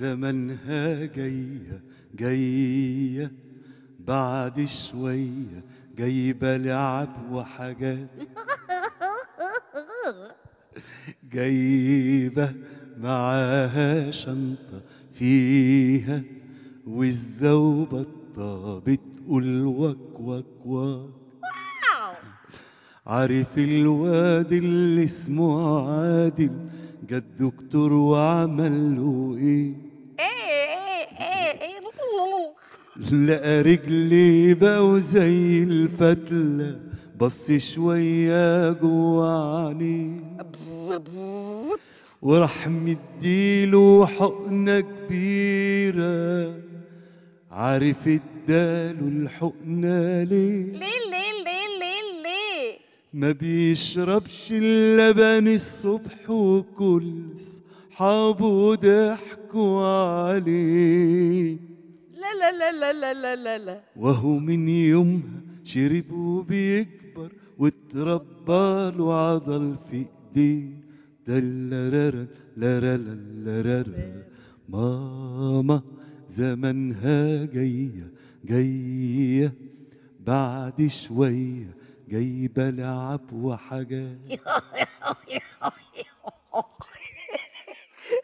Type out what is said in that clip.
زمنها جاية جاية بعد شوية جايبة لعب وحاجات جايبة معاها شنطة فيها والزوبة بتقول وك وك وك عارف الواد اللي اسمه عادل جا الدكتور وعمل له ايه لا رجلي بقوا زي الفتلة بص شوية جوعني وراح مديله حقنة كبيرة عارف اداله الحقنة ليه ليه ليه ليه ليه ليه ما بيشربش اللبن الصبح وكل صحابه ضحكوا عليه لا لا لا لا لا لا لا وهو من يومها شرب بيكبر واتربى له عضل في ايديه دلرر لرلن لررن ماما زمنها جاية جاية بعد شوية جايبة لعب وحاجات